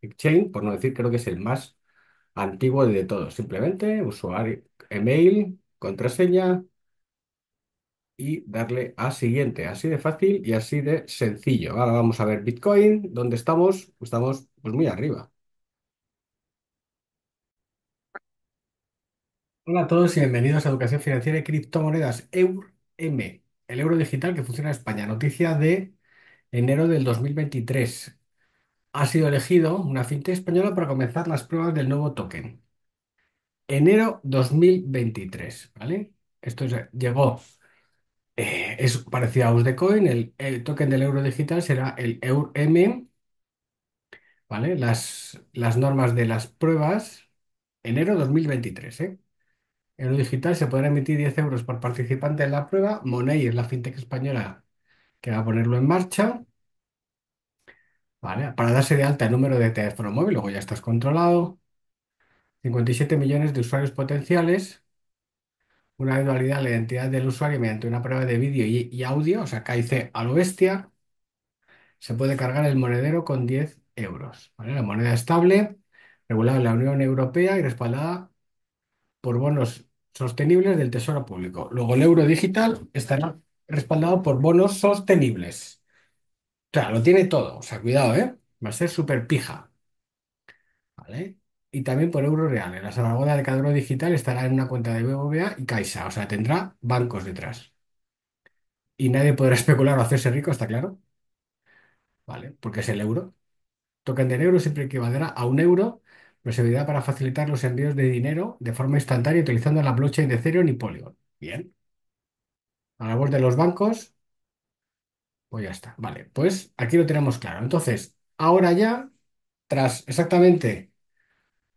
Exchange, por no decir, creo que es el más antiguo de todos. Simplemente usuario, email, contraseña y darle a siguiente. Así de fácil y así de sencillo. Ahora vamos a ver Bitcoin, ¿dónde estamos? Estamos pues muy arriba. Hola a todos y bienvenidos a Educación Financiera y Criptomonedas, EURM, el euro digital que funciona en España. Noticia de enero del 2023 ha sido elegido una fintech española para comenzar las pruebas del nuevo token. Enero 2023, ¿vale? Esto llegó, eh, es parecido a USDcoin, el, token del euro digital será el EURM, ¿vale? Las, las normas de las pruebas, enero 2023, ¿eh? Euro digital se podrá emitir 10 euros por participante en la prueba. Money es la fintech española que va a ponerlo en marcha. Para darse de alta el número de teléfono móvil, luego ya estás controlado. 57 millones de usuarios potenciales. Una dualidad validada la identidad del usuario mediante una prueba de vídeo y, audio, o sea, dice a lo bestia, se puede cargar el monedero con 10 euros, La moneda estable, regulada en la Unión Europea y respaldada por bonos sostenibles del Tesoro Público. Luego el euro digital estará respaldado por bonos sostenibles sea, lo tiene todo. O sea, cuidado, ¿eh? Va a ser súper pija, ¿vale? Y también por euros reales. La salvaguarda de cada digital estará en una cuenta de BBVA y Caixa. O sea, tendrá bancos detrás. Y nadie podrá especular o hacerse rico, ¿está claro? ¿Vale? Porque es el euro. Token del euro siempre equivaldrá a un euro, pero servirá para facilitar los envíos de dinero de forma instantánea utilizando la blockchain de Ethereum y Polygon. Bien. A la voz de los bancos. Pues ya está. Vale, pues aquí lo tenemos claro. Entonces, ahora ya, tras exactamente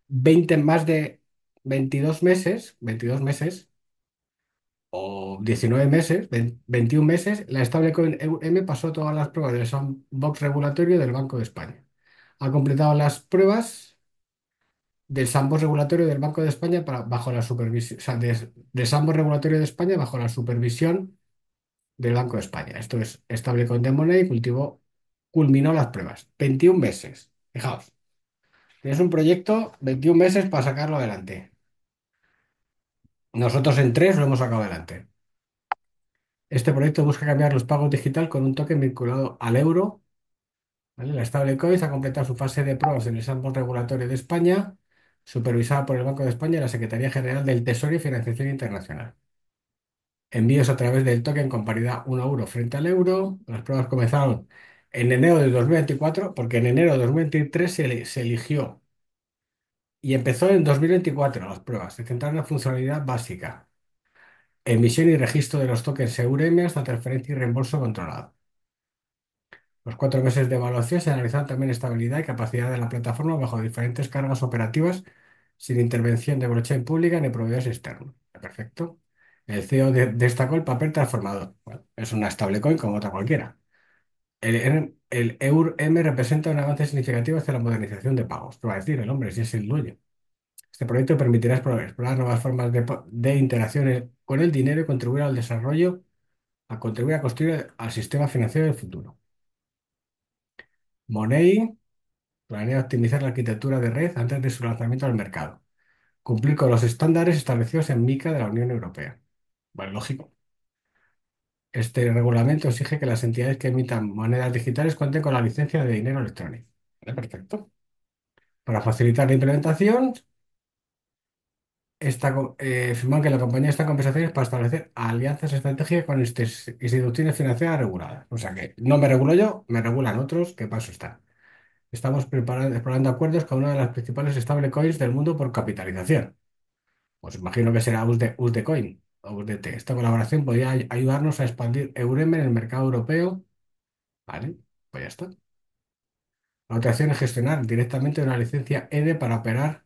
20, más de 22 meses, 22 meses o 19 meses, 21 meses, la stablecoin M pasó todas las pruebas del sandbox regulatorio del Banco de España. Ha completado las pruebas del sandbox regulatorio del Banco de España bajo la supervisión, o sandbox regulatorio de España bajo la supervisión del Banco de España. Esto es estable con moneda y cultivo, culminó las pruebas. 21 meses. Fijaos. Tienes un proyecto, 21 meses para sacarlo adelante. Nosotros en tres lo hemos sacado adelante. Este proyecto busca cambiar los pagos digital con un token vinculado al euro. ¿vale? La stablecoin ha completado su fase de pruebas en el Sandbox Regulatorio de España, supervisada por el Banco de España y la Secretaría General del Tesoro y Financiación Internacional. Envíos a través del token con paridad 1 euro frente al euro. Las pruebas comenzaron en enero de 2024, porque en enero de 2023 se, eligió y empezó en 2024 las pruebas. Se centraron en funcionalidad básica, emisión y registro de los tokens EURM hasta transferencia y reembolso controlado. Los cuatro meses de evaluación se analizaron también estabilidad y capacidad de la plataforma bajo diferentes cargas operativas sin intervención de en pública ni proveedores externos. Perfecto. El CEO destacó el papel transformador. es una stablecoin como otra cualquiera. El, EUR e m representa un avance significativo hacia la modernización de pagos. Te va a decir el hombre, si es el dueño. Este proyecto permitirá explorar, nuevas formas de, interacciones con el dinero y contribuir al desarrollo, a contribuir a construir al sistema financiero del futuro. Money planea optimizar la arquitectura de red antes de su lanzamiento al mercado, cumplir con los estándares establecidos en MiCA de la Unión Europea. Bueno, lógico. Este regulamento exige que las entidades que emitan monedas digitales cuenten con la licencia de dinero electrónico. perfecto. Para facilitar la implementación, esta, eh, que la compañía está en es para establecer alianzas estratégicas con instituciones financieras reguladas. O sea que no me regulo yo, me regulan otros, ¿Qué paso está. Estamos preparando, explorando acuerdos con una de las principales stablecoins del mundo por capitalización. Pues imagino que será USD, USDcoin. Esta colaboración podría ayudarnos a expandir Eurem en el mercado europeo. Vale, pues ya está. La opción es gestionar directamente una licencia N para operar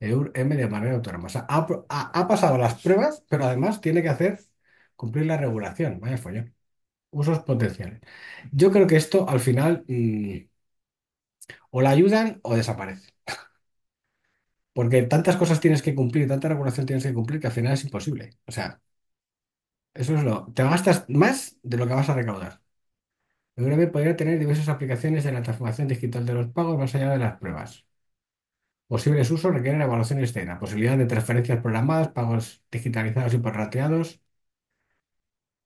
EURM de manera autónoma. O sea, ha, pasado las pruebas, pero además tiene que hacer cumplir la regulación. Vaya follón. Usos potenciales. Yo creo que esto al final mm, o la ayudan o desaparece. Porque tantas cosas tienes que cumplir, tanta regulación tienes que cumplir que al final es imposible. O sea, eso es lo. Te gastas más de lo que vas a recaudar. breve podría tener diversas aplicaciones de la transformación digital de los pagos más allá de las pruebas. Posibles usos requieren evaluación externa, posibilidad de transferencias programadas, pagos digitalizados y porrateados,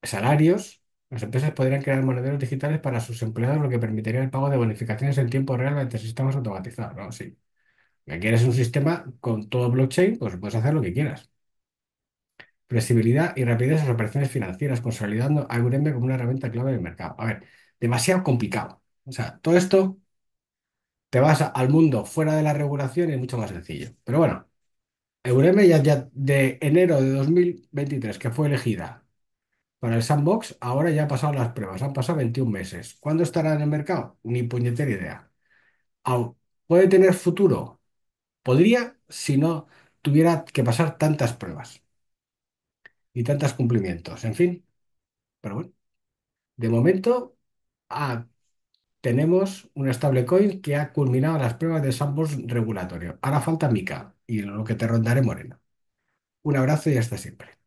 salarios. Las empresas podrían crear monederos digitales para sus empleados, lo que permitiría el pago de bonificaciones en tiempo real mediante sistemas automatizados. ¿no? Sí. Ya quieres un sistema con todo blockchain, pues puedes hacer lo que quieras. Flexibilidad y rapidez en las operaciones financieras, consolidando a Eureme como una herramienta clave del mercado. A ver, demasiado complicado. O sea, todo esto te vas al mundo fuera de la regulación y es mucho más sencillo. Pero bueno, Eureme ya, de enero de 2023, que fue elegida para el sandbox, ahora ya han pasado las pruebas, han pasado 21 meses. ¿Cuándo estará en el mercado? Ni puñetera idea. ¿Puede tener futuro? Podría si no tuviera que pasar tantas pruebas y tantos cumplimientos, en fin. Pero bueno, de momento ah, tenemos un stablecoin que ha culminado las pruebas de samples regulatorio. Ahora falta Mica y lo que te rondaré Morena. Un abrazo y hasta siempre.